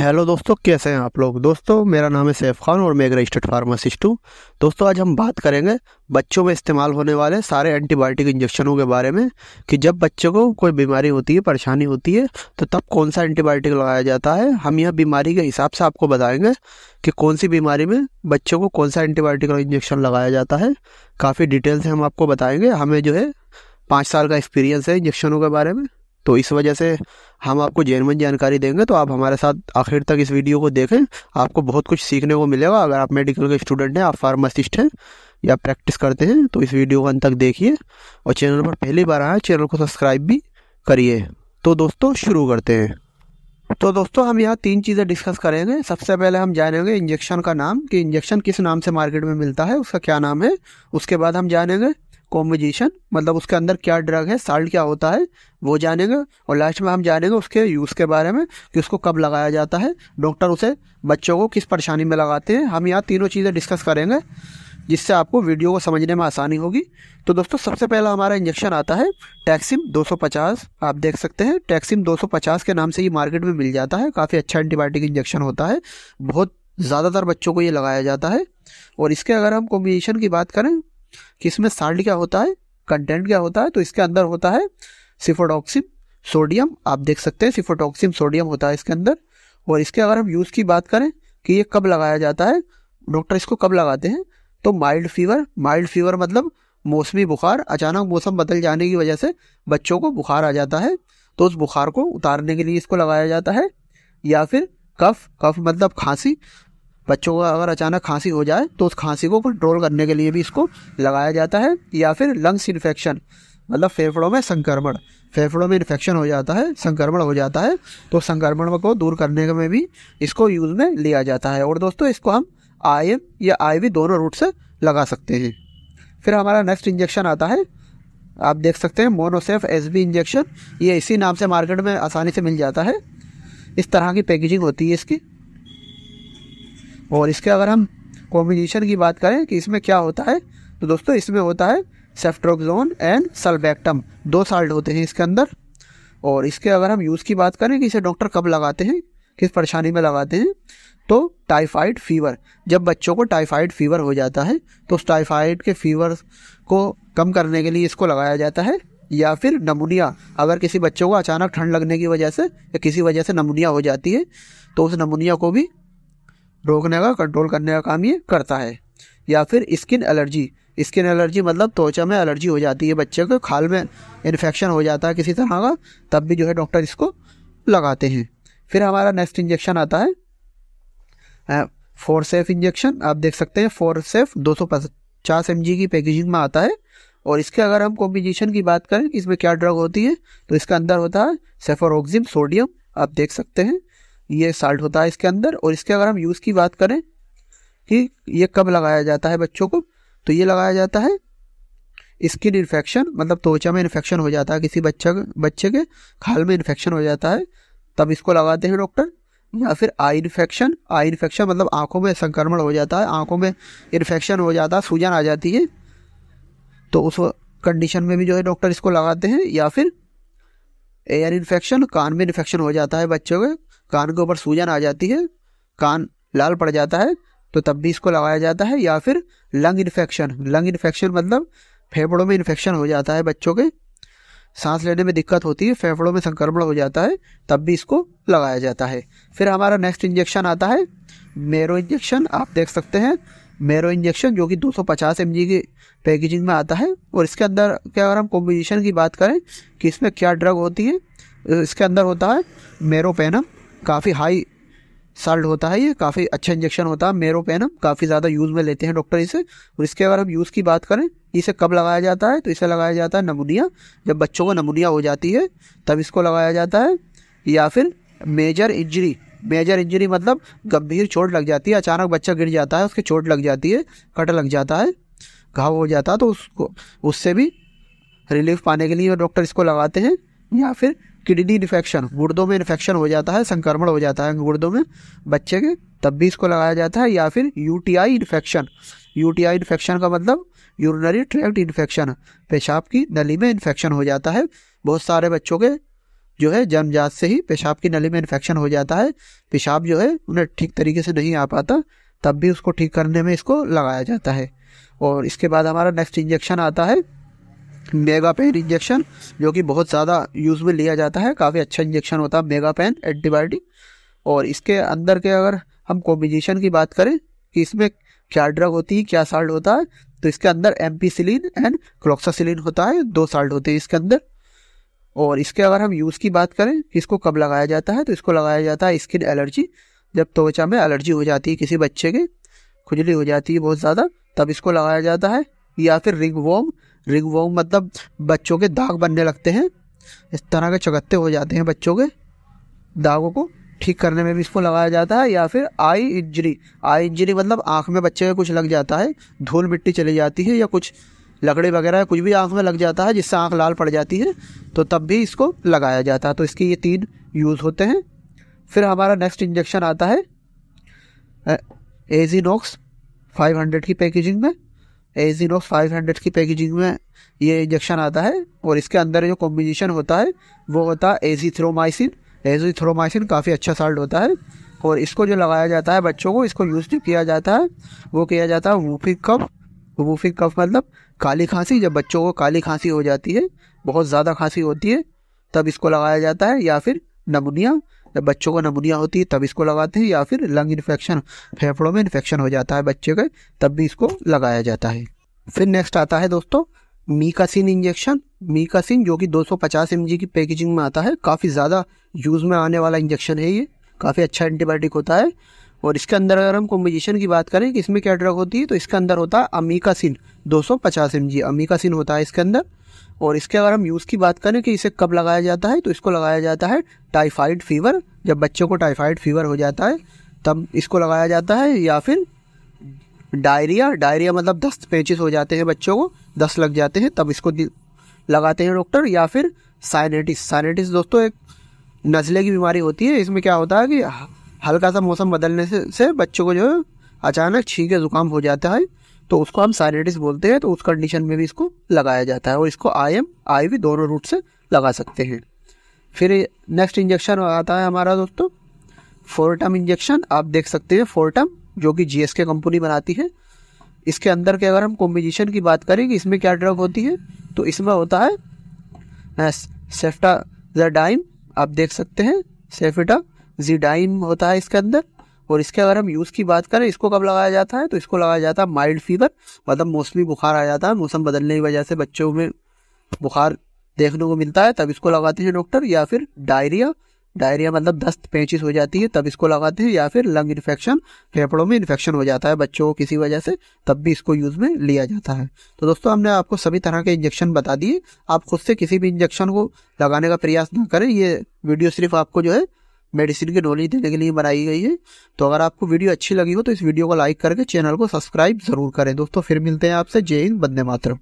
hello दोस्तों कैसे हैं आप लोग दोस्तों मेरा नाम है सैफ खान और मैं एक रजिस्टर्ड फार्मासिस्ट हूँ दोस्तों आज हम बात करेंगे बच्चों में इस्तेमाल होने वाले सारे एंटीबायोटिक इंजेक्शनों के बारे में कि जब बच्चों को कोई बीमारी होती है परेशानी होती है तो तब कौन सा एंटीबायोटिक लगाया जाता है हम यह बीमारी के हिसाब से आपको बताएंगे कि कौन सी बीमारी में बच्चों को कौन सा एंटीबायोटिक इंजेक्शन लगाया जाता है काफ़ी डिटेल से हम आपको बताएँगे हमें जो है पाँच साल का एक्सपीरियंस है इंजेक्शनों के बारे में तो इस वजह से हम आपको जेनवन जानकारी देंगे तो आप हमारे साथ आखिर तक इस वीडियो को देखें आपको बहुत कुछ सीखने को मिलेगा अगर आप मेडिकल के स्टूडेंट हैं आप फार्मासिस्ट हैं या प्रैक्टिस करते हैं तो इस वीडियो को अंत तक देखिए और चैनल पर पहली बार आए चैनल को सब्सक्राइब भी करिए तो दोस्तों शुरू करते हैं तो दोस्तों हम यहाँ तीन चीज़ें डिस्कस करेंगे सबसे पहले हम जानेंगे इंजेक्शन का नाम कि इंजेक्शन किस नाम से मार्केट में मिलता है उसका क्या नाम है उसके बाद हम जानेंगे कॉम्बिजिशन मतलब उसके अंदर क्या ड्रग है साल्ट क्या होता है वो जानेंगे और लास्ट में हम जानेंगे उसके यूज़ के बारे में कि उसको कब लगाया जाता है डॉक्टर उसे बच्चों को किस परेशानी में लगाते हैं हम यहाँ तीनों चीज़ें डिस्कस करेंगे जिससे आपको वीडियो को समझने में आसानी होगी तो दोस्तों सबसे पहला हमारा इंजेक्शन आता है टैक्सिम 250 आप देख सकते हैं टैक्सिम 250 के नाम से ये मार्केट में मिल जाता है काफ़ी अच्छा एंटीबायोटिक इंजेक्शन होता है बहुत ज़्यादातर बच्चों को ये लगाया जाता है और इसके अगर हम कॉम्बिनेशन की बात करें कि इसमें साल्ट क्या होता है कंटेंट क्या होता है तो इसके अंदर होता है सिफोडॉक्सिम सोडियम आप देख सकते हैं सिफोटॉक्सिम सोडियम होता है इसके अंदर और इसके अगर हम यूज़ की बात करें कि ये कब लगाया जाता है डॉक्टर इसको कब लगाते हैं तो माइल्ड फीवर माइल्ड फीवर मतलब मौसमी बुखार अचानक मौसम बदल जाने की वजह से बच्चों को बुखार आ जाता है तो उस बुखार को उतारने के लिए इसको लगाया जाता है या फिर कफ कफ मतलब खांसी बच्चों का अगर अचानक खांसी हो जाए तो उस खांसी को कंट्रोल करने के लिए भी इसको लगाया जाता है या फिर लंग्स इन्फेक्शन मतलब फेफड़ों में संक्रमण फेफड़ों में इन्फेक्शन हो जाता है संक्रमण हो जाता है तो संक्रमण को दूर करने में भी इसको यूज़ में लिया जाता है और दोस्तों इसको हम आई या आई वी दोनों रूट से लगा सकते हैं फिर हमारा नेक्स्ट इंजेक्शन आता है आप देख सकते हैं मोनोसेफ एस बी इंजेक्शन ये इसी नाम से मार्केट में आसानी से मिल जाता है इस तरह की पैकेजिंग होती है इसकी और इसके अगर हम कॉम्बिनेशन की बात करें कि इसमें क्या होता है तो दोस्तों इसमें होता है सेफ्ट्रोक्जोन एंड सल्बैक्टम दो साल्ट होते हैं इसके अंदर और इसके अगर हम यूज़ की बात करें कि इसे डॉक्टर कब लगाते हैं किस परेशानी में लगाते हैं तो टाइफाइड फीवर जब बच्चों को टाइफाइड फीवर हो जाता है तो उस टाइफाइड के फीवर को कम करने के लिए इसको लगाया जाता है या फिर नमूनिया अगर किसी बच्चों को अचानक ठंड लगने की वजह से या किसी वजह से नमूनिया हो जाती है तो उस नमूनिया को भी रोकने का कंट्रोल करने का काम ये करता है या फिर स्किन एलर्जी स्किन एलर्जी मतलब त्वचा में एलर्जी हो जाती है बच्चे को खाल में इन्फेक्शन हो जाता है किसी तरह का तब भी जो है डॉक्टर इसको लगाते हैं फिर हमारा नेक्स्ट इंजेक्शन आता है फोर सेफ इंजेक्शन आप देख सकते हैं फोर सेफ दो सौ पचास एम की पैकेजिंग में आता है और इसके अगर हम कॉम्बिनेशन की बात करें कि इसमें क्या ड्रग होती है तो इसका अंदर होता है सेफोरोक्सिम सोडियम आप देख सकते हैं ये साल्ट होता है इसके अंदर और इसके अगर हम यूज़ की बात करें कि ये कब लगाया जाता है बच्चों को तो ये लगाया जाता है स्किन इन्फेक्शन मतलब त्वचा में इन्फेक्शन हो जाता है किसी बच्चा बच्चे के खाल में इन्फेक्शन हो जाता है तब इसको लगाते हैं डॉक्टर या फिर आई इन्फेक्शन आई इन्फेक्शन मतलब आंखों में संक्रमण हो जाता है आंखों में इन्फेक्शन हो जाता है सूजन आ जाती है तो उस कंडीशन में भी जो है डॉक्टर इसको लगाते हैं या फिर एयर इन्फेक्शन कान में इन्फेक्शन हो जाता है बच्चों के कान के ऊपर सूजन आ जाती है कान लाल पड़ जाता है तो तब भी इसको लगाया जाता है या फिर लंग इन्फेक्शन लंग इन्फेक्शन मतलब फेफड़ों में इन्फेक्शन हो जाता है बच्चों के सांस लेने में दिक्कत होती है फेफड़ों में संक्रमण हो जाता है तब भी इसको लगाया जाता है फिर हमारा नेक्स्ट इंजेक्शन आता है मेरो इंजेक्शन आप देख सकते हैं मेरो इंजेक्शन जो कि 250 जी की पैकेजिंग में आता है और इसके अंदर क्या अगर हम कॉम्बिनेशन की बात करें कि इसमें क्या ड्रग होती है इसके अंदर होता है मेरोपेनम काफ़ी हाई साल्ट होता है ये काफ़ी अच्छा इंजेक्शन होता है मेरोपेनम काफ़ी ज़्यादा यूज़ में लेते हैं डॉक्टर इसे और इसके अगर हम यूज़ की बात करें इसे कब लगाया जाता है तो इसे लगाया जाता है नमूनिया जब बच्चों को नमूनिया हो जाती है तब इसको लगाया जाता है या फिर मेजर इंजरी मेजर इंजरी मतलब गंभीर चोट लग जाती है अचानक बच्चा गिर जाता है उसकी चोट लग जाती है कट लग जाता है घाव हो जाता है तो उसको उससे भी रिलीफ पाने के लिए डॉक्टर इसको लगाते हैं या फिर किडनी इन्फेक्शन गुर्दों में इन्फेक्शन हो जाता है संक्रमण हो जाता है गुर्दों में बच्चे के तब भी इसको लगाया जाता है या फिर आई इन्फेक्शन आई इन्फेक्शन का मतलब यूरिनरी ट्रैक्ट इन्फेक्शन पेशाब की नली में इन्फेक्शन हो जाता है बहुत सारे बच्चों के जो है जन्मजात से ही पेशाब की नली में इन्फेक्शन हो जाता है पेशाब जो है उन्हें ठीक तरीके से नहीं आ पाता तब भी उसको ठीक करने में इसको लगाया जाता है और इसके बाद हमारा नेक्स्ट इंजेक्शन आता है मेगा पेन इंजेक्शन जो कि बहुत ज़्यादा यूज़ में लिया जाता है काफ़ी अच्छा इंजेक्शन होता है मेगा पेन एंटीबायोटिक और इसके अंदर के अगर हम कॉम्बिनेशन की बात करें कि इसमें क्या ड्रग होती है क्या साल्ट होता है तो इसके अंदर एम्पीसिलिन एंड क्लोक्सासिलिन होता है दो साल्ट होते हैं इसके अंदर और इसके अगर हम यूज़ की बात करें इसको कब लगाया जाता है तो इसको लगाया जाता है स्किन एलर्जी जब त्वचा में एलर्जी हो जाती है किसी बच्चे के खुजली हो जाती है बहुत ज़्यादा तब इसको लगाया जाता है या फिर रिंग वॉम रिंग वॉम मतलब बच्चों के दाग बनने लगते हैं इस तरह के चगत्ते हो जाते हैं बच्चों के दागों को ठीक करने में भी इसको लगाया जाता है या फिर आई इंजरी आई इंजरी मतलब आँख में बच्चे का कुछ लग जाता है धूल मिट्टी चली जाती है या कुछ लकड़ी वगैरह कुछ भी आँख में लग जाता है जिससे आँख लाल पड़ जाती है तो तब भी इसको लगाया जाता है तो इसके ये तीन यूज़ होते हैं फिर हमारा नेक्स्ट इंजेक्शन आता है एजीनोक्स 500 की पैकेजिंग में एजीनोक्स 500 की पैकेजिंग में ये इंजेक्शन आता है और इसके अंदर जो कॉम्बिनेशन होता है वो होता है एजीथ्रोमाइसिन एजीथ्रोमाइसिन काफ़ी अच्छा साल्ट होता है और इसको जो लगाया जाता है बच्चों को इसको यूज़ किया जाता है वो किया जाता है वूफिंग कफ वूफिंग कफ मतलब काली खांसी जब बच्चों को काली खांसी हो जाती है बहुत ज़्यादा खांसी होती है तब इसको लगाया जाता है या फिर नमूनिया जब बच्चों को नमूनिया होती है तब इसको लगाते हैं या फिर लंग इन्फेक्शन फेफड़ों में इन्फेक्शन हो जाता है बच्चे के तब भी इसको लगाया जाता है फिर नेक्स्ट आता है दोस्तों मीकासिन इंजेक्शन मीकासिन जो कि 250 mg की पैकेजिंग में आता है काफ़ी ज़्यादा यूज़ में आने वाला इंजेक्शन है ये काफ़ी अच्छा एंटीबायोटिक होता है और इसके अंदर अगर हम कॉम्बिनेशन की बात करें कि इसमें क्या ड्रग होती है तो इसके अंदर होता है अमीकासिन दो सौ पचास एम जी अमीकासिन होता है इसके अंदर और इसके अगर हम यूज़ की बात करें कि इसे कब लगाया जाता है तो इसको लगाया जाता है टाइफाइड फीवर जब बच्चों को टाइफाइड फीवर हो जाता है तब इसको लगाया जाता है या फिर डायरिया डायरिया मतलब दस्त पेचिस हो जाते हैं बच्चों को दस्त लग जाते हैं तब इसको लगाते हैं डॉक्टर या फिर साइनेटिस साइनेटिस दोस्तों एक नज़ले की बीमारी होती है इसमें क्या होता है कि हल्का सा मौसम बदलने से से बच्चों को जो है अचानक छींके ज़ुकाम हो जाता है तो उसको हम साइनेटिस बोलते हैं तो उस कंडीशन में भी इसको लगाया जाता है और इसको आई एम आई वी दोनों रूट से लगा सकते हैं फिर नेक्स्ट इंजेक्शन आता है हमारा दोस्तों फोरटम इंजेक्शन आप देख सकते हैं फोरटम जो कि जी कंपनी बनाती है इसके अंदर के अगर हम कॉम्बिनेशन की बात करें कि इसमें क्या ड्रग होती है तो इसमें होता है सेफ्टाजाडाइम आप देख सकते हैं सेफिटा जीडाइन होता है इसके अंदर और इसके अगर हम यूज़ की बात करें इसको कब लगाया जाता है तो इसको लगाया जाता है माइल्ड फीवर मतलब मोस्टली बुखार आ जाता है मौसम बदलने की वजह से बच्चों में बुखार देखने को मिलता है तब इसको लगाते हैं डॉक्टर या फिर डायरिया डायरिया मतलब दस्त पेचिस हो जाती है तब इसको लगाते हैं या फिर लंग इन्फेक्शन फेफड़ों में इन्फेक्शन हो जाता है बच्चों को किसी वजह से तब भी इसको यूज़ में लिया जाता है तो दोस्तों हमने आपको सभी तरह के इंजेक्शन बता दिए आप खुद से किसी भी इंजेक्शन को लगाने का प्रयास ना करें ये वीडियो सिर्फ आपको जो है मेडिसिन की नॉलेज देने के लिए बनाई गई है तो अगर आपको वीडियो अच्छी लगी हो तो इस वीडियो को लाइक करके चैनल को सब्सक्राइब जरूर करें दोस्तों फिर मिलते हैं आपसे जय हिंद बंदे मातरम